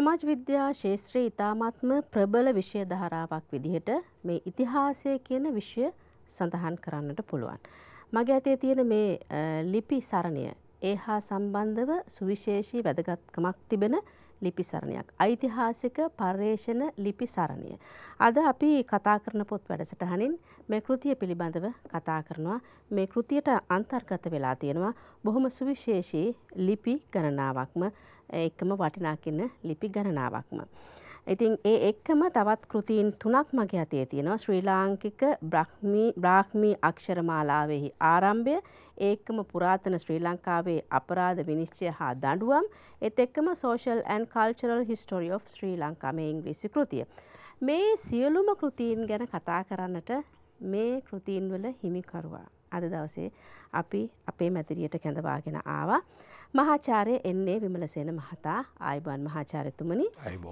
සමාජ විද්‍යා ශේත්‍රයේ ඉතාමත්ම ප්‍රබල විෂය ධාරාවක් විදිහට මේ ඉතිහාසය කියන විෂය සඳහන් කරන්නට පුළුවන්. මගේ ඇතේ තියෙන මේ ලිපි සරණය ඒ හා සම්බන්ධව සුවිශේෂී වැදගත්කමක් තිබෙන ලිපි සරණයක්. ඓතිහාසික පර්යේෂණ ලිපි සරණය. අද අපි කතා කරන පොත් වැඩසටහනින් මේ කෘතිය පිළිබඳව කතා කරනවා. මේ කෘතියට අන්තර්ගත වෙලා තියෙනවා බොහොම සුවිශේෂී ලිපි ගණනාවක්ම එක්කම වටිනා කියන ලිපි ගණනාවක්ම. ඉතින් ඒ එක්කම තවත් කෘතීන් තුනක් මගේ අතේ තියෙනවා ශ්‍රී ලාංකික බ්‍රාහ්මී අක්ෂරමාලාවෙහි ආරම්භය ඒකම පුරාතන ශ්‍රී ලංකාවේ අපරාධ විනිශ්චය හා දඩුවම් එත් එක්කම social and cultural history of ශ්‍රී ලංකාම ඉංග්‍රීසි කෘතිය. මේ සියලුම කෘතීන් ගැන කතා කරන්නට මේ කෘතීන්වල හිමිකරුවා අද දවසේ අපි අපේ මැතිරියට කැඳවාගෙන ආවා. මහාචාරය එන්නේ විමලසේන මහතා ආයිබන් මහාචාරතුමනි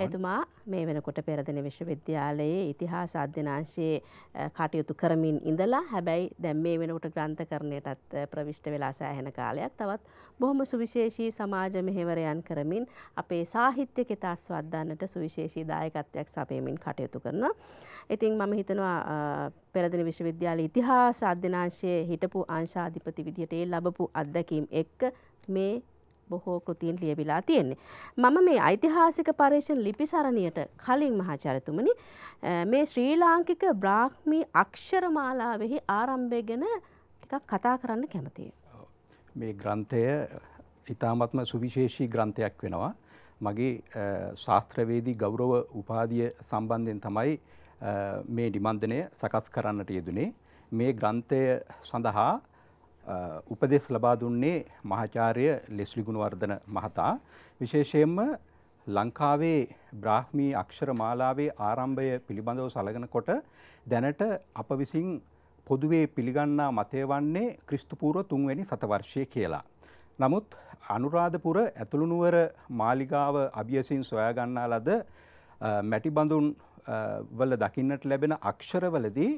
එතුමා මේ වෙනකොට පෙරදෙන විශ්වවිද්‍යාලයේ ඉතිහාස අධ්‍යනාංශයේ කටයුතු කරමින් ඉඳලා හැබැයි දැන් මේ වෙනකොට ග්‍රන්ථකරණයටත් ප්‍රවිෂ්ට වෙලා සෑහෙන කාලයක් තවත් බොහොම සුවිශේෂී සමාජ මෙහෙවරයන් කරමින් අපේ සාහිත්‍ය කෙතාස්වද්දන්නට සුවිශේෂී දායකත්වයක් සපයමින් කටයුතු කරනවා. ඉතින් මම හිතනවා පෙරදින විශ්වවිද්‍යාල ඉතිහාස අධ්‍යනාංශයේ හිටපු අංශාධිප ශිල්පති විදිහට ඒ ලබපු අත්දැකීම් එක්ක මේ බොහෝ කෘතියෙන් ලියවිලා තියෙන්නේ. මම මේ ඓතිහාසික පර්යේෂණ ලිපි සරණියට කලින් මහාචාර්යතුමනි මේ ශ්‍රී ලාංකික බ්‍රාහ්මී අක්ෂරමාලාවෙහි ආරම්භය ගැන ටිකක් කතා කරන්න කැමතියි. මේ ග්‍රන්ථය ඉතාමත්ම සුවිශේෂී ග්‍රන්ථයක් වෙනවා. මගේ ශාස්ත්‍රවේදී ගෞරව උපාධිය සම්බන්ධයෙන් තමයි මේ නිබන්ධනය සකස් කරන්නට යෙදුනේ. මේ ග්‍රන්ථය සඳහා උපදෙස් ලබා දුන්නේ මහාචාර්ය ලෙස්ලි ගුණවර්ධන මහතා විශේෂයෙන්ම ලංකාවේ බ්‍රාහ්මී අක්ෂර මාලාවේ ආරම්භය පිළිබඳව සලකනකොට දැනට අප විසින් පොදුවේ පිළිගන්නා මතය වන්නේ ක්‍රිස්තුපූර්ව තුන්වැනි සතවර්ෂය කියලා. නමුත් අනුරාධපුර ඇතුළුනුවර මාලිගාව අභියසින් සොයාගන්නා ලද මැටිබඳුන් වල දකින්නට ලැබෙන අක්ෂරවලදී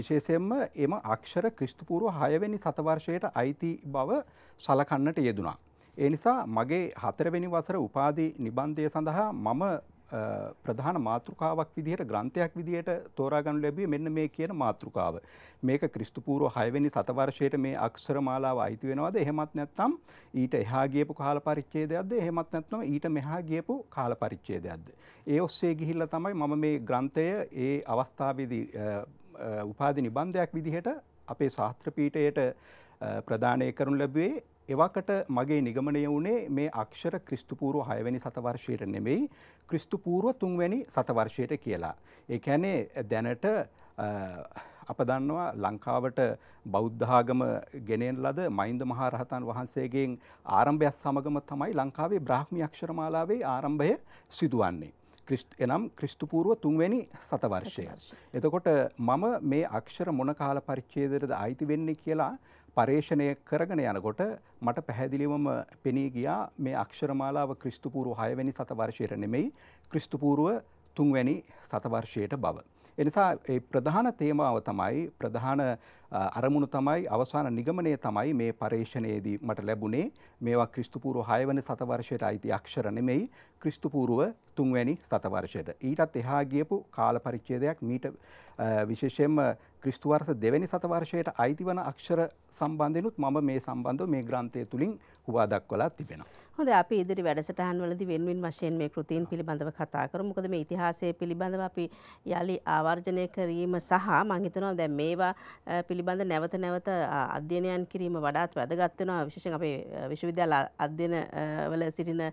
විශේෂයෙන්ම එම අක්ෂර ක්‍රිස්තුපුරු හයවැනි සතවර්ශයට අයිති බව සලකන්නට යෙදුනා. ඒ නිසා මගේ හතරවෙනි වසර උපාදී නිබන්ධය සඳහා මම ප්‍රධාන මාතෘකාවක් විදිහට ග්‍රන්ථයක් විදිහට තෝරාගනු ලැබිය මෙන්න මේ කියන මාතෘකාව. මේක ක්‍රිස්තුපූරෝ හයවැනි සතවර්ශයට මේ අක්ෂර මාලාව අයිති වෙනවද එහෙමත් නැත්නම් ඊට එහා ගියපු කාල පරිච්ඡේදයක්ද එහෙමත් නැත්නම් ඊට මෙහා ගියපු කාල පරිච්ඡේදයක්ද. ඒ ඔස්සේ ගිහිල්ලා තමයි මම මේ ග්‍රන්ථය ඒ අවස්ථාවේදී උපාධි නිබන්ධයක් විදිහට අපේ ශාස්ත්‍රපීටයට ප්‍රධානය කරනු ලැබේ එවකට මගේ නිගමනය වුණේ මේ අක්ෂර ක්‍රිස්තුපූරුව හයවැනි සතවර්ශයට නෙමෙයි ක්‍රිස්තුපූරුව තුන්වැනි සතවර්ශයට කියලා. ඒ ඇනේ දැනට අප දන්නවා ලංකාවට බෞද්ධාගම ගෙනෙන් ලද මයින්ද මහරහතන් වහන්සේගෙන් ආරම්භයක් සමගම තමයි ලංකාවේ බ්‍රහ්මි අක්ෂරමාලාවේ ආරම්භය සිදුවන්නේ. එනම් ක්‍රිස්තුපූරුව තුන්වැනි සතවර්ෂය. එතකොට මම මේ අක්ෂර මොන කාල පරිච්චේදරද අයිති වෙන්නේ කියලා පර්ේෂණය කරගෙන යනකොට මට පැහැදිලිවම පෙනී ගියා මේ අක්ෂරමාලාව ක්‍රිස්තුපූරු හයවැනි සතවර්ශයට නෙමෙයි ක්‍රිස්තුපූරුව තුන්වැනි සතවර්ශයට බව. එනිසා ප්‍රධාන තේමාව තමයි ප්‍රධාන අරමුණු තමයි අවසාන නිගමනය තමයි මේ පර්ේෂණයේදී මට ලැබුණේ මේවා ක්‍රිස්තුපූරුව හයවන සතවර්ෂයට අයිති අක්ෂර නෙමෙයි ක්‍රිස්තුපූරුව තුන්වැනි සතවර්ෂයට. ඊටත් එහා ගියපු කාල පරිච්ඡේදයක් මීට විශේෂයෙන්ම ක්‍රිස්තුවර්ස දෙවැනි සතවර්ෂයට අයිතිවන අක්ෂර සම්බන්ධනුත් මම මේ සම්බන්ධ මේ ග්‍රන්ථය තුළින් හුවා දක්වලා තිබෙනවා. හොඳ අපි ඉදිරි වැඩසටහන් වලදී වෙන්වෙන් වශයෙන් මේ කෘතීන් පිළිබඳව කතා කරමු. මොකද මේ ඉතිහාසය පිළිබඳව අපි යලි ආවර්ජනය කිරීම සහ මම හිතනවා දැන් මේවා පිළිබඳ නැවත නැවත අධ්‍යයනයන් කිරීම වඩාත් වැදගත් වෙනවා විශේෂයෙන් අපේ විශ්වවිද්‍යාල අධ්‍යයන වල සිටින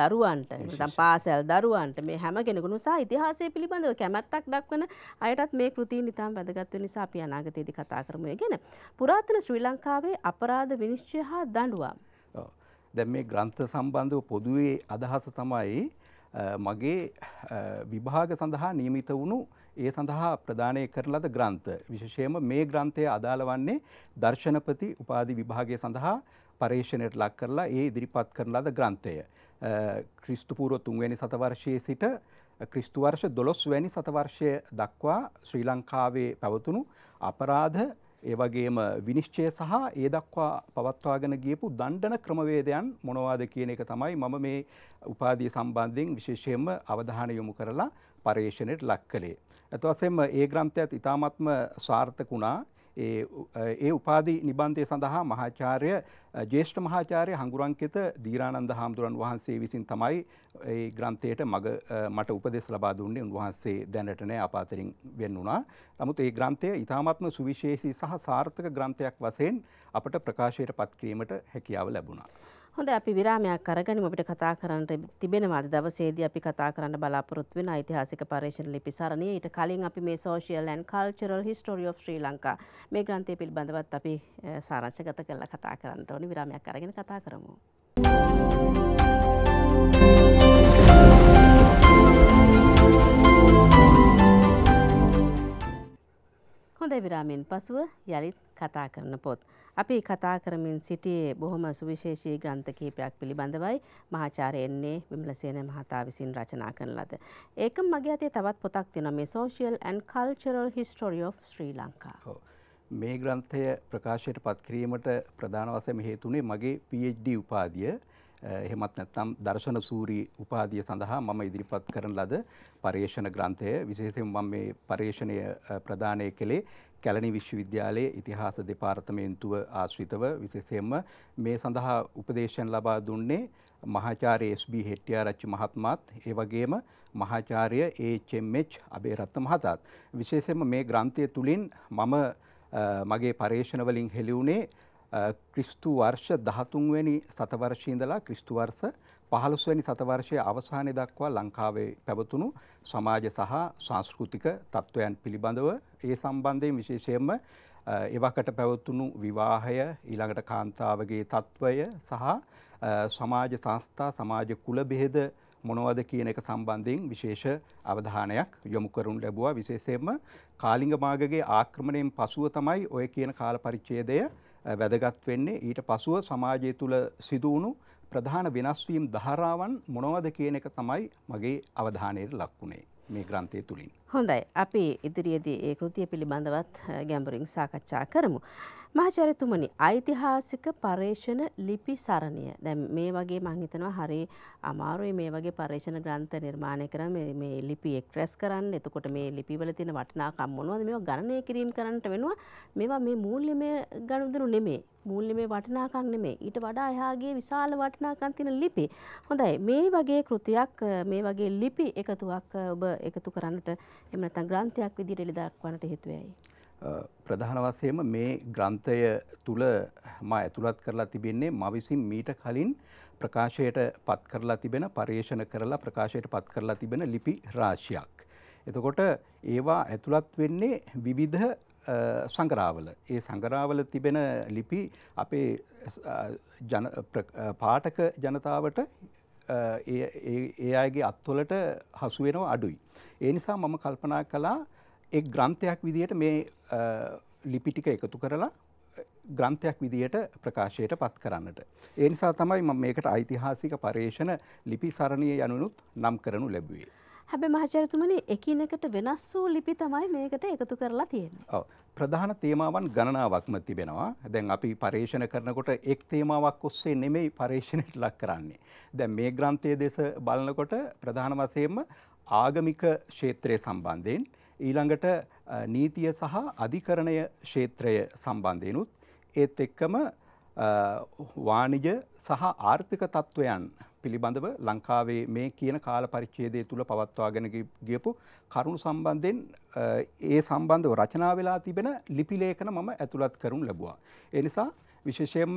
දරුවන්ට නැත්නම් පාසල් දරුවන්ට මේ හැම කෙනෙකුම සහ ඉතිහාසය පිළිබඳව කැමැත්තක් දක්වන අයටත් මේ කෘතීන් ඉතාම වැදගත් වෙන නිසා අපි අනාගතයේදී කතා කරමු ඒ ගැන. පුරාතන ශ්‍රී ලංකාවේ අපරාධ විනිශ්චය හා දඬුවම් දැන් මේ ග්‍රන්ථ සම්බන්ධව පොදුවේ අදහස තමයි මගේ විභාග සඳහා නියමිත වුණු ඒ සඳහා ප්‍රදානය කරන ලද ග්‍රන්ථ විශේෂයෙන්ම මේ ග්‍රන්ථය අදාළ වන්නේ දර්ශනපති උපාධි විභාගය සඳහා පරීක්ෂණයට ලක් කරලා ඒ ඉදිරිපත් කරන ලද ග්‍රන්ථය ක්‍රිස්තු පූර්ව තුන්වැනි සතවර්ෂයේ සිට ක්‍රිස්තු වර්ෂ 12 වැනි සතවර්ෂය දක්වා ශ්‍රී ලංකාවේ පැවතුණු අපරාධ ඒවගේම විනිශ්චය සහ ඒ දක්වා පවත්වාගෙන ගියපු දණ්ඩන ක්‍රමවේදයන් මොනවාද කියන එක තමයි මම මේ උපාදී සම්බන්ධයෙන් විශේෂයෙන්ම අවධාන යොමු කරලා පර්යේෂණයට ලක් කළේ. ඇතවසෙම ඒ ග්‍රන්ථයත් ඉතාමත්ම සාර්ථකුණා ඒ උපාදි නිබන්ධය සඳහා මහාචාර්ය ජේෂ්ඨ මහාචාරය හඟුරංකිත දීරානන්ද හාමුදුරන් වහන්සේ විසින් තමයි ඒ ග්‍රන්ථයට මග මට උපදෙස් ලබා දුන්නේ උන්වහන්සේ දැනට නෑ අපාතරින් වෙන් වුණා. නමුත් ඒ ග්‍රන්ථය ඊ타මාත්ම සුවිශේෂී සහ සාර්ථක ග්‍රන්ථයක් වශයෙන් අපට ප්‍රකාශයට පත් කිරීමට හැකියාව ලැබුණා. හොඳ අපි විරාමයක් අරගනිමු අපිට කතා කරන්න තිබෙනවා අද දවසේදී අපි කතා කරන්න බලාපොරොත්තු වෙන ඓතිහාසික පර්යේෂණ ලිපි සරණිය ඊට කලින් අපි මේ Social and Cultural History of Sri Lanka මේ ග්‍රන්ථය පිළිබඳවත් අපි සාරාංශගත කරලා කතා කරන්න ඕනේ විරාමයක් අරගෙන කතා කරමු. හොඳ විරාමයෙන් පසුව යළිත් කතා කරන පොත් අපි කතා කරමින් සිටියේ බොහොම සුවිශේෂී ග්‍රන්ථ කිහිපයක් පිළිබඳවයි මහාචාර්ය එන්නේ විමලසේන මහතා විසින් රචනා කරන ලද. ඒකම මගේ අතේ තවත් පොතක් තියෙනවා මේ Social and Cultural History of Sri Lanka. ඔව්. මේ ග්‍රන්ථය ප්‍රකාශයට පත් කිරීමට ප්‍රධාන වශයෙන් හේතුනේ මගේ PhD උපාධිය. එහෙමත් නැත්නම් දර්ශන සූරි උපාධිය සඳහා මම ඉදිරිපත් කරන ලද පර්යේෂණ ග්‍රන්ථය විශේෂයෙන් මම මේ පර්යේෂණය ප්‍රදානය කළේ කැලණි විශ්වවිද්‍යාලයේ ඉතිහාස දෙපාර්තමේන්තුව ආශ්‍රිතව විශේෂයෙන්ම මේ සඳහා උපදේශයන් ලබා දුන්නේ මහාචාර්ය SB හෙට්ටිආරච්චි මහත්මයාත් ඒ වගේම මහාචාර්ය HMH අබේරත්න මහතාත් විශේෂයෙන්ම මේ ග්‍රන්ථය තුලින් මම මගේ පරේෂණ වලින් හෙළි වුණේ ක්‍රිස්තු වර්ෂ දහතුන්වැනි සතවර්ශීඳලා ක්‍රිස්තු වර්ස පහළොස්වැනි සතවර්ශය අවසානය දක්වා ලංකාවේ පැවතුණු සමාජ සහ සංස්කෘතික තත්ත්වයන් පිළිබඳව ඒ සම්බන්ධයෙන් විශේෂයෙන්ම එවකට පැවතුණු විවාහය ඊළඟට කාන්තාවගේ තත්ත්වය සහ සමාජ සංස්ථා සමාජ කුල බෙහෙද මොනවද කියන එක සම්බන්ධයෙන් විශේෂ අවධානයක් යොමු කරුන් ලැබුවා විශේෂයෙන්ම කාලිංග මාර්ගගේ ආක්‍රමණයෙන් පසුව තමයි ඔය කියන කාල පරිච්ඡේදය වැදගත් වෙන්නේ ඊට පසුව සමාජය තුළ සිදුවුණු ප්‍රධාන වෙනස්වීම් ධාරාවන් මොනවද කියන එක තමයි මගේ අවධානයට ලක්වුණේ මේ ග්‍රන්ථය තුළින්. හොඳයි අපි ඉදිරියේදී ඒ කෘතිය පිළිබඳවත් ගැඹුරින් සාකච්ඡා කරමු. මහාචාර්යතුමනි ඓතිහාසික පරේෂණ ලිපි සරණිය. දැන් මේ වගේ මම හිතනවා හරි අමාරුයි මේ වගේ පරේෂණ ග්‍රන්ථ නිර්මාණය කරන මේ මේ ලිපි එක්ස්ප්‍රස් කරන්න. එතකොට මේ ලිපිවල තියෙන වටිනාකම් මොනවද? මේවා ගණනය කිරීම කරන්නට වෙනවා. මේවා මේ මූල්‍යමය ගනුදෙනු නෙමෙයි. මූල්‍යමය වටිනාකම් නෙමෙයි. ඊට වඩා එහාගේ විශාල වටිනාකම් තියෙන ලිපි. හොඳයි. මේ වගේ කෘතියක් මේ වගේ ලිපි එකතුවක් ඔබ එකතු කරන්නට එම නැත්නම් ග්‍රන්ථයක් විදිහට එළි දක්වන්නට හේතු වෙයි. ප්‍රධාන වශයෙන්ම මේ ග්‍රන්ථය තුල මා ඇතුළත් කරලා තිබෙන්නේ මා විසින් මීට කලින් ප්‍රකාශයට පත් කරලා තිබෙන පරිශන කරලා ප්‍රකාශයට පත් කරලා තිබෙන ලිපි රාශියක්. එතකොට ඒවා ඇතුළත් වෙන්නේ විවිධ සංගරාවල ඒ සංගරාවල තිබෙන ලිපි අපේ පාටක ජනතාවට ඒ අයගේ අත්වලට හසුවෙනව අඩුයි. ඒ නිසා මම කල්පනා කලා එක් ග්‍රන්ථයක් විදියට මේ ලිපිටික එකතු කරලා ග්‍රන්ථයක් විදියට ප්‍රකාශයට පත් කරන්නට. ඒ නිසා තමයි මම මේකට ඓතිහාසික පර්යේෂණ ලිපි සරණිය යනුනුත් නම් කරනු ලැබුවේ. හැබැ මහචරතුමනි එකිනෙකට වෙනස් වූ ලිපි තමයි මේකට එකතු කරලා තියෙන්නේ. ප්‍රධාන තේමාවන් ගණනාවක්ම තිබෙනවා. දැන් අපි පර්යේෂණ කරනකොට එක් තේමාවක් ඔස්සේ නෙමෙයි පර්යේෂණයට ලක් කරන්නේ. දැන් මේ ග්‍රන්ථයේ දෙස බලනකොට ප්‍රධාන වශයෙන්ම ආගමික ක්ෂේත්‍රය සම්බන්ධයෙන් ඊළඟට නීතිය සහ අධිකරණය ක්ෂේත්‍රය සම්බන්ධයනුත් ඒත් එක්කම වාණිජ සහ ආර්ථික තත්ත්වයන් පිළිබඳව ලංකාවේ මේ කියන කාල පරිච්ඡේදය තුල පවත්වාගෙන ගියපු කරුණු සම්බන්ධයෙන් ඒ සම්බන්ධව රචනා වෙලා තිබෙන ලිපි ලේඛන මම ඇතුළත් කරනු ලැබුවා. ඒ නිසා විශේෂයෙන්ම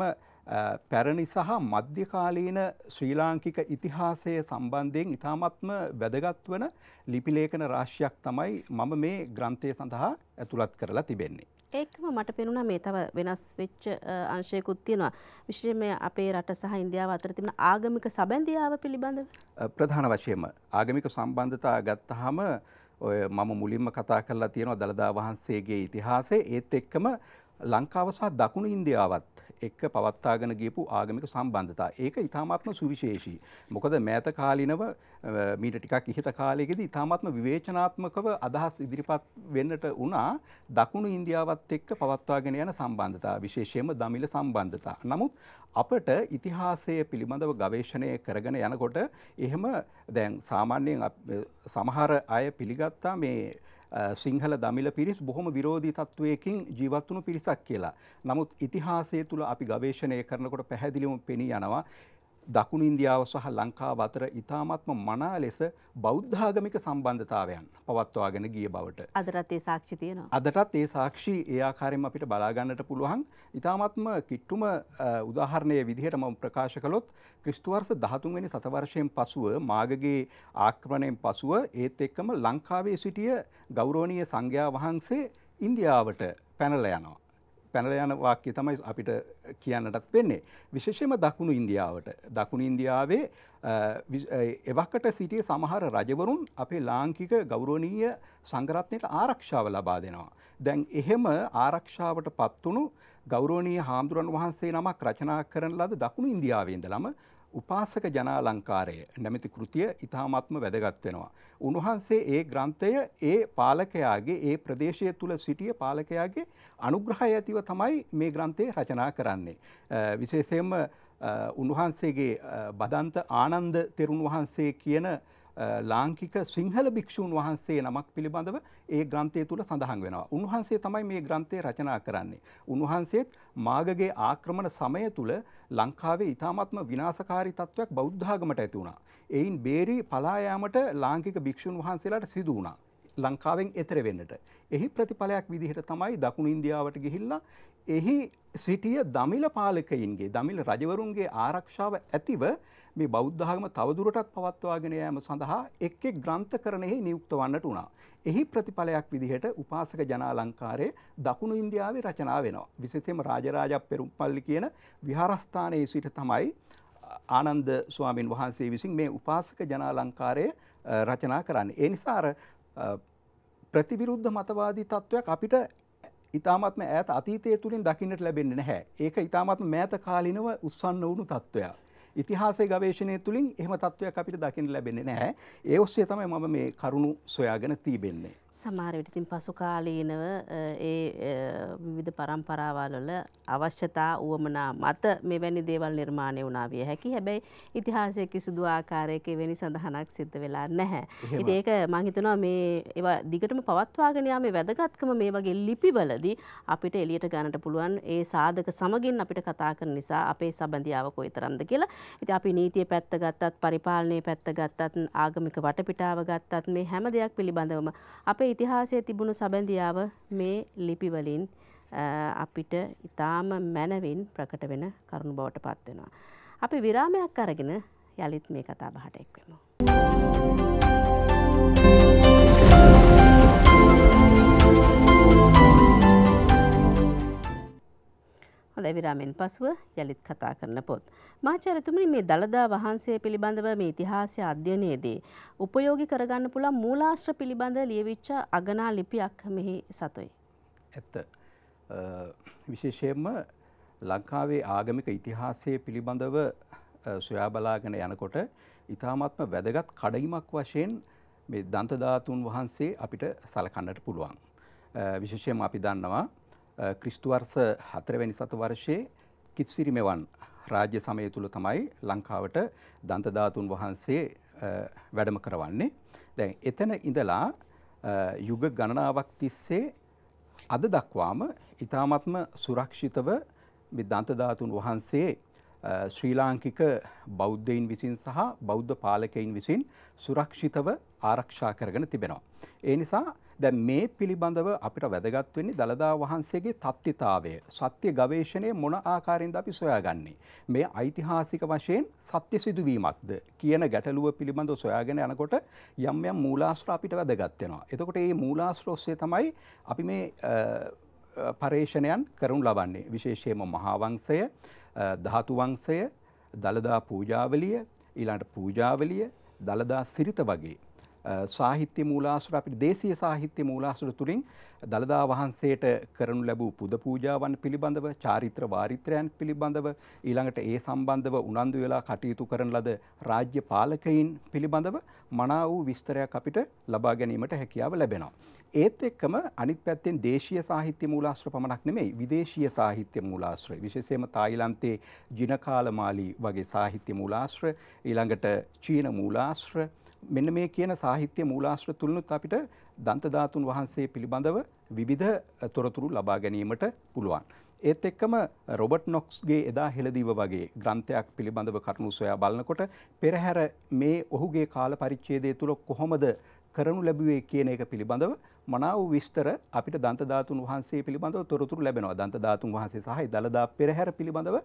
පැරණි සහ මධ්‍යකාලීන ශ්‍රී ලාංකික ඉතිහාසය සම්බන්ධයෙන් ඉතාමත්ම වැදගත් වන ලිපිලේඛන රාශියක් තමයි මම මේ ග්‍රන්ථය සඳහා ඇතුළත් කරලා තිබෙන්නේ. ඒකම මට පෙනුණා මේ තව වෙනස් වෙච්ච අංශයකුත් තියෙනවා. විශේෂයෙන් මේ අපේ රට සහ ඉන්දියාව අතර තිබෙන ආගමික සබැඳියාව පිළිබඳව ප්‍රධාන වශයෙන්ම ආගමික සම්බන්ධතා ගත්තාම ඔය මම මුලින්ම කතා කරලා තියෙනවා දලදා වහන්සේගේ ඉතිහාසයේ ඒත් එක්කම ලංකාව සහ දකුණු ඉන්දියාවත් එක්ක පවත්තාගෙන ගේපු ආගමික සම්බන්ධතා ඒක ඉතාමත්ම සුවිශේෂී. මොකද මෑත කාලිනව මීට ටිකක් ඉහත කාලයකෙද ඉතාමත්ම විවේචනාත්මකව අදහස් ඉදිරිපත් වෙන්නට වනා දකුණු ඉන්දියාවත් එක්ක පවත්වාගෙන යන සම්බන්ධතා විශේෂයම දමිල සම්බන්ධතා. නමුත් අපට ඉතිහාසය පිළිබඳව ගවේශණය කරගෙන යනකොට එහෙම දැන් සාමාන්‍යයෙන් සමහර අය පිළිගත්තා මේ සිංහල දමිල පිරිස් බොහොම විරෝධී තත්ත්වයකින් ජීවත් වුණු පිරිසක් කියලා. නමුත් ඉතිහාසය තුළ අපි ගවේෂණය කරනකොට පැහැදිලිවම පෙනී යනවා දකුණු ඉන්දියාව සහ ලංකාව අතර ඉතාමත්ම මනා ලෙස බෞද්ධාගමික සම්බන්ධතාවයන් පවත්වාගෙන ගිය බවට. අදටත් ඒ සාක්ෂි තියෙනවා. අදටත් ඒ සාක්ෂි ඒ ආකාරයෙන් අපිට බලා ගන්නට පුළුවන්. ඉතාමත්ම කිට්ටුම උදාහරණයේ විදිහට මම ප්‍රකාශ කළොත් ක්‍රිස්තු වර්ෂ 13 වෙනි සතවර්ෂයෙන් පසුව මාගගේ ආක්‍රමණයෙන් පසුව ඒත් එක්කම ලංකාවේ සිටිය ගෞරවනීය සංඝයා වහන්සේ ඉන්දියාවට පැනලා යනවා. පැනල යන වාක්‍ය තමයි අපිට කියන්නටත් වෙන්නේ. විශේෂම දකුණු ඉන්දියාවට. දකුණු ඉන්දියාවේ එවකට සිටිය සමහර රජවරුන් අපේ ලාංකික ගෞරෝණීය සංගරත්නයට ආරක්ෂාව ලබා දෙනවා. දැන් එහෙම ආරක්ෂාවට පත්වුණු ගෞරෝණීය හාමුදුරන් වහන්සේ නමක් රචනා කරන ලද දකුණු ඉන්දියාවේ ඉඳලම උපාසක ජනාලංකාරය නැමැති කෘතිය ඉතාමත්ම වැදගත් වෙනවා. උන්වහන්සේ ඒ ග්‍රන්ථය ඒ පාලකයාගේ ඒ ප්‍රදේශය තුළ සිටිය පාලකයාගේ අනුග්‍රහය ඇතිව තමයි මේ ග්‍රන්ථය රචනා කරන්නේ. විශේෂයෙන්ම උන්වහන්සේගේ බදන්ත ආනන්ද තෙරුන් වහන්සේ කියන ලාංකික සිංහල භික්‍ෂූන් වහන්සේ නමක් පිළිබඳව ඒ ග්‍රන්ථය තුළ සඳහන් වෙනවා. උන්වහන්සේ තමයි මේ ග්‍රන්ථය රචනා කරන්නේ. උන්වහන්සේත් මාගගේ ආක්‍රමණ සමය තුළ ලංකාවේ ඉතාමත්ම විනාසකාරී තත්ත්වයක් බෞද්ධාගමට ඇති වුණා. එයින් බේරී පලායාමට ලාංකික භික්‍ෂූන් වහන්සේලාට සිදු වුණා. ලංකාවෙන් එතර වෙන්නට. එහි ප්‍රතිඵලයක් විදිහට තමයි දකුණු ඉන්දියාවට ගිහිල්ලා එහි සිටිය දමිල පාලකයින්ගේ දමිල රජවරුන්ගේ ආරක්ෂාව ඇතිව මේ බෞද්ධාගම තවදුරටත් පවත්වාගෙන යෑම සඳහා එක් එක් ග්‍රන්ථකරණයෙහි නියුක්ත වන්නට වුණා. එහි ප්‍රතිඵලයක් විදිහට උපාසක ජනාලංකාරයේ දකුණු ඉන්දියාවේ රචනා වෙනවා. විශේෂයෙන්ම රාජරාජ පෙරුම්පල්ලි කියන විහාරස්ථානයේ සිට තමයි ආනන්ද ස්වාමින් වහන්සේ විසින් මේ උපාසක ජනාලංකාරය රචනා කරන්නේ. ඒ නිසා ප්‍රතිවිරුද්ධ මතවාදී තත්ත්වයක් අපිට ඉතාමත්ම ඈත අතීතය තුළින් දකින්නට ලැබෙන්නේ නැහැ. ඒක ඉතාමත්ම මෑත කාලිනව උස්සන්න වුණු තත්ත්වයක්. ඉතිහාසේ ගවේශණය තුළින් එහෙම තත්ත්වයක් අපිට දකින්න ලැබෙන්නේ නැහැ. ඒ ඔස්සේ තමයි මම මේ කරුණු සොයාගෙන තිබෙන්නේ. සමහර විට ඉතින් පසු කාලීනව ඒ විවිධ પરම්පරාවවල අවශ්‍යතා උවමනා මත මෙවැනි දේවල් නිර්මාණය වුණා විය හැකි. හැබැයි ඉතිහාසයේ කිසිදු ආකාරයක එවැනි සඳහනක් සිද්ධ වෙලා නැහැ. ඉතින් ඒක මම හිතනවා මේ ඒවා දිගටම පවත්වාගෙන යාමේ වැදගත්කම මේ වගේ ලිපිවලදී අපිට එළියට ගන්නට පුළුවන් ඒ සාධක සමගින් අපිට කතා කරන නිසා අපේ සබඳියාව කොයිතරම්ද කියලා. ඉතින් අපි නීතිය පැත්ත ගත්තත් පරිපාලනයේ පැත්ත ගත්තත් ආගමික වටපිටාව ගත්තත් මේ හැම දෙයක් පිළිබඳවම අපේ අපේ ඉතිහාසයේ තිබුණු සබැඳියාව මේ ලිපිවලින් අපිට ඉතාම මැනවින් ප්‍රකට වෙන කරුණු බවට පත් වෙනවා. අපි විරාමයක් අරගෙන යලිත් මේ කතා බහට එක්වෙමු. කාල විරාමෙන් පසුව යළිත් කතා කරන පොත්. මාචාර්යතුමනි මේ දළදා වහන්සේ පිළිබඳව මේ ඉතිහාසය අධ්‍යයනයේදී උපයෝගී කරගන්න පුළුවන් මූලාශ්‍ර පිළිබඳ ලියවිච්ච අගනා ලිපියක් මෙහි සතුයි. ඇත්ත. විශේෂයෙන්ම ලංකාවේ ආගමික ඉතිහාසය පිළිබඳව සොයා බලාගෙන යනකොට ඉතාමත්ම වැදගත් කඩයිමක් වශයෙන් මේ දන්තධාතුන් වහන්සේ අපිට සලකන්නට පුළුවන්. විශේෂයෙන් අපි දන්නවා ක්‍රිස්තුවර්ස හතරවැනි සත වර්ෂයේ කිත්සිරි මෙවන් රාජ්‍ය සමය තුළ තමයි ලංකාවට දන්තධාතුන් වහන්සේ වැඩම කරවන්නේ. දැන් එතන ඉඳලා යුග ගණනාවක් තිස්සේ අද දක්වාම ඉතාමත්ම සුරක්ෂිතව දන්තධාතුන් වහන්සේ ශ්‍රී ලාංකික බෞද්ධයින් විසින් සහ බෞද්ධ පාලකයින් විසින් සුරක්ෂිතව ආරක්ෂා කරගෙන තිබෙනවා. ඒ නිසා දැන් මේ පිළිබඳව අපිට වැදගත් වෙන්නේ දලදා වහන්සේගේ තත්ත්වතාවය. සත්‍ය ගවේෂණය මොන ආකාරයෙන්ද අපි සොයාගන්නේ? මේ යිතිහාසික වශයෙන් සත්‍ය සිදුවීමක්ද කියන ගැටලුව පිළිබඳව සොයාගෙන යනකොට යම් යම් මූලාශ්‍ර අපිට වැදගත් වෙනවා. එතකොට මේ මූලාශ්‍ර ඔස්සේ තමයි අපි මේ පර්ේෂණයන් කරුණු ලබන්නේ විශේෂයෙන්ම මහාවංශය ධාතු වංශය දලදා පූජාවලිය ඊළඟට පූජාවලිය දලදා සිරිත වගේ සාහිත්‍ය මූලාසුර අපිට දේශීය සාහිත්‍ය මූලාසුර තුළින් දළදා වහන්සේට කරනු ලැබූ පුද පූජාවන් පිළිබඳව චාරිත්‍ර වාරිත්‍රයන් පිළිබඳව ඊළඟට ඒ සම්බන්ධව උනන්දු වෙලා කටයුතු කරන ලද රාජ්‍ය පාලකයින් පිළිබඳව මනා වූ විස්තරයක් අපිට ලබා ගැනීමට හැකියාව ලැබෙනවා. ඒත් එක්කම අනිත් පැත්තෙන් දේශීය සාහිත්‍ය මූලාශ්‍ර පමණක් නෙමෙයි විදේශීය සාහිත්‍ය මූලාශ්‍ර විශේෂයෙන්ම තායිලන්තයේ ජිනකාලමාලී වගේ සාහිත්‍ය මූලාශ්‍ර ඊළඟට චීන මූලාශ්‍ර මෙන්න මේ කියන සාහිත්‍ය මූලාශ්‍ර තුලනුත් අපිට දන්ත ධාතුන් වහන්සේ පිළිබඳව විවිධ තොරතුරු ලබා ගැනීමට පුළුවන්. ඒත් එක්කම රොබට් නොක්ස්ගේ එදා හෙළදීව වගේ ග්‍රන්ථයක් පිළිබඳව කරුණු සොයා බලනකොට පෙරහැර මේ ඔහුගේ කාල පරිච්ඡේදය තුල කොහොමද කරනු ලැබුවේ කියන එක පිළිබඳව මනාව විස්තර අපිට දන්ත ධාතුන් වහන්සේ පිළිබඳව තොරතුරු ලැබෙනවා. දන්ත ධාතුන් වහන්සේ සහ දලදා පෙරහැර පිළිබඳව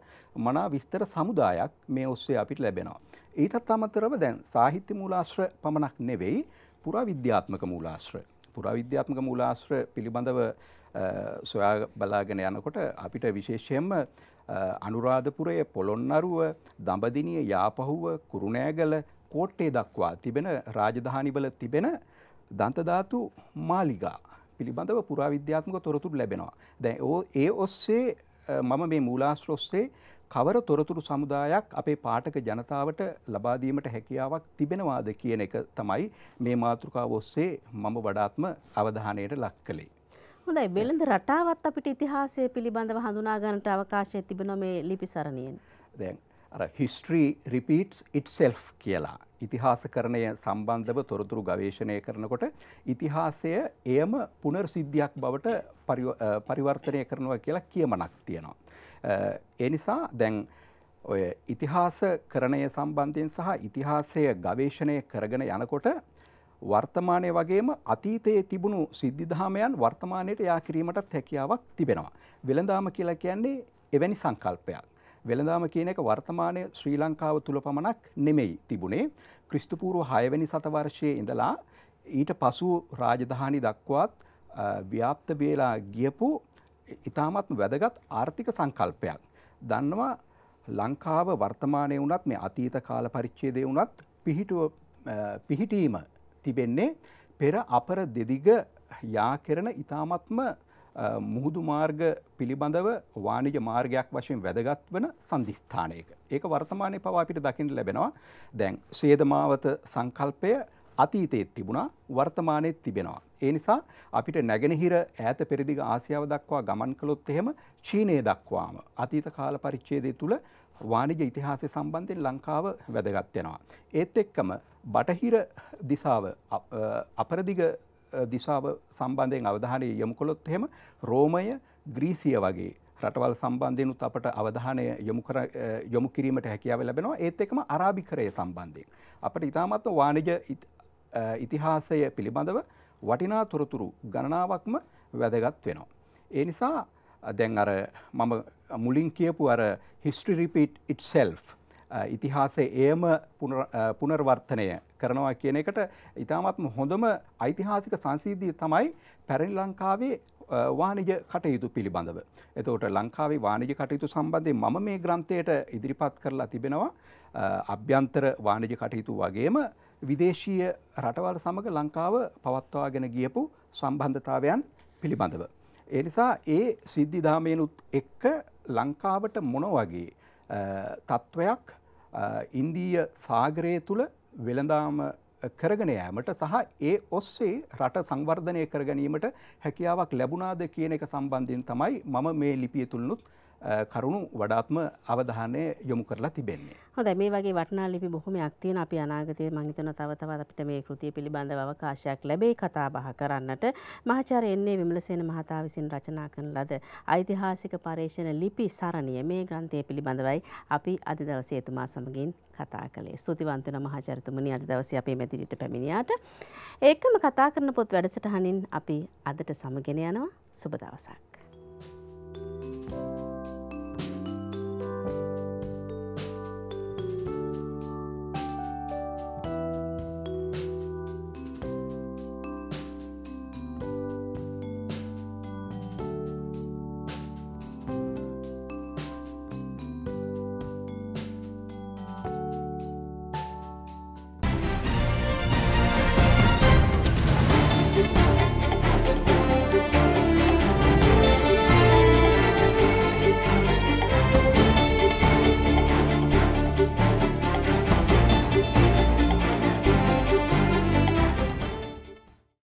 මනා විස්තර සමුදායක් මේ ඔස්සේ අපිට ලැබෙනවා. ඊටත් අමතරව දැන් සාහිත්‍ය මූලාශ්‍ර පමණක් නෙවෙයි පුරාවිද්‍යාත්මක මූලාශ්‍ර. පුරාවිද්‍යාත්මක මූලාශ්‍ර පිළිබඳව සොයා බලාගෙන යනකොට අපිට විශේෂයෙන්ම අනුරාධපුරය පොළොන්නරුව දඹදිනිය යාපහුව කුරුණෑගල කෝට්ටේ දක්වා තිබෙන රාජධානිවල තිබෙන දන්තධාතු මාලිගා පිළිබඳව පුරාවිද්‍යාත්මක තොරතුරු ලැබෙනවා. දැ ඕ ඒ ඔස්සේ මම මේ මූලාශ්‍රොස්සේ කවර තොරතුරු සමුදායක් අපේ පාටක ජනතාවට ලබාදීමට හැකියාවක් තිබෙනවාද කියන එක තමයි මේ මාතෘකාව ඔස්සේ මම වඩාත්ම අවධානයට ලක් කළේ. හොඳයි වෙළඳ රටාවත් අපිට ඉතිහාසය පිළිබඳව හඳුනාගන්නට අවකාශය තිබෙන මේ ලිපිසරණයෙන්. දැන් හිස්ට්‍රී රිපීට්ස් ඉට්සෙල්ෆ් කියලා. ඉතිහාසකරණය සම්බන්ධව තොරතුරු ගවේශණය කරනකොට ඉතිහාසය එයම පුනර් සිද්ධියක් බවට පරිවර්තනය කරනවා කියලා කියමනක් තියෙනවා. එනිසා දැන් ඔය ඉතිහාස කරණය සම්බන්ධයෙන් සහ ඉතිහාසය ගවේශණය කරගෙන යනකොට වර්තමානය වගේම අතීතයේ තිබුණු සිද්ධිධාමයන් වර්තමානයට යා කිරීමටත් හැකියාවක් තිබෙනවා. වෙළඳාම කියලා කියන්නේ එවැනි සංකල්පයක්. වෙළඳාම කියන එක වර්තමානය ශ්‍රී ලංකාව තුළ පමණක් නෙමෙයි තිබුණේ ක්‍රිස්තුපූරු හයවැනි සතවර්ශය ඉඳලා ඊට පසු රාජධානි දක්වාත් ව්‍යාප්ත වේලා ගියපු ඉතාමත් වැදගත් ආර්ථික සංකල්පයක්. දන්නවා ලංකාව වර්තමානය වනත් මේ අතීත කාල පරිච්චේදය වනත් පිහිටීම තිබෙන්නේ පෙර අපර දෙදිග යා කරන ඉතාමත්ම මුහුදු මාර්ග පිළිබඳව වාණිජ මාර්ගයක් වශයෙන් වැදගත් වන සන්ධිස්ථානයක. ඒක වර්තමානය පවා අපිට දකිින් ලැබෙනවා දැන් සේදමාවත සංකල්පය අතීතයත් තිබුණා වර්තමානයත් තිබෙනවා. ඒ නිසා අපිට නැගෙනහිර ඈත පෙරදිග ආසියාව දක්වා ගමන් කළොත් එහෙම චීනය දක්වාම අතීත කාල පරිච්ඡේදය තුළ වාණිජ ඉතිහාසය සම්බන්ධයෙන් ලංකාව වැදගත් වෙනවා. ඒත් එක්කම බටහිර දිසාව අපරදිග දිශාව සම්බන්ධයෙන් අවධානය යොමු කොළොත් එහෙම රෝමය ග්‍රීසිය වගේ රටවල් සම්බන්ධයනුත් අපට අවධානය යොමු කිරීමට හැකියාව ලැබෙනවා ඒත් එකම අරාභිකරය සම්බන්ධයෙන්. අපට ඉතාමත්ම වාණජ ඉතිහාසය පිළිබඳව වටිනා තොරතුරු ගණනාවක්ම වැදගත් වෙනවා. ඒ නිසා දැන් අර මම මුලින් කියපු අර හිස්ටි රිපිට් ඉට්සෙල්ෆ් ඉතිහාසේ එයම පුනර්වර්තනය කරනවා කියන එකට ඉතාමත්ම හොඳම ඓතිහාසික සංසිද්ධිය තමයි පැරණි ලංකාවේ වාණිජ කටයුතු පිළිබඳව. එතකොට ලංකාවේ වාණිජ කටයුතු සම්බන්ධයෙන් මම මේ ග්‍රන්ථයට ඉදිරිපත් කරලා තිබෙනවා අභ්‍යන්තර වාණිජ කටයුතු වගේම විදේශීය රටවල් සමග ලංකාව පවත්වාගෙන ගියපු සම්බන්ධතාවයන් පිළිබඳව. ඒ නිසා ඒ සිද්ධිධාමයනුත් එක්ක ලංකාවට මොන වගේ තත්ත්වයක් ඉන්දීය සාගරය තුළ වෙළඳාම කරගෙන යෑමට සහ ඒ ඔස්සේ රට සංවර්ධනය කරගැනීමට හැකියාවක් ලැබුණාද කියන එක සම්බන්ධයෙන් තමයි මම මේ ලිපිය තුළනුත් කරුණු වඩාත්ම අවධානය යොමු කරලා තිබෙන්නේ. හොඳයි මේ වගේ වටිනා ලිපි බොහොමයක් තියෙන අපි අනාගතයේ මම හිතනවා තව තවත් අපිට මේ කෘතිය පිළිබඳව අවකාශයක් ලැබෙයි කතා බහ කරන්නට. මහාචාර්ය එන්නේ විමලසේන මහතා විසින් රචනා කරන ලද ඓතිහාසික පරේක්ෂණ ලිපි සරණිය මේ ග්‍රන්ථය පිළිබඳවයි අපි අද දවසේ එතුමා සමගින් කතා කළේ. ස්තුතිවන්ත වෙන මහාචාර්යතුමනි අද දවසේ අපේ මැදිරියට පැමිණියාට. ඒකම කතා කරන පොත් වැඩසටහනින් අපි අදට සමගෙන යනවා. සුබ දවසක්. thank you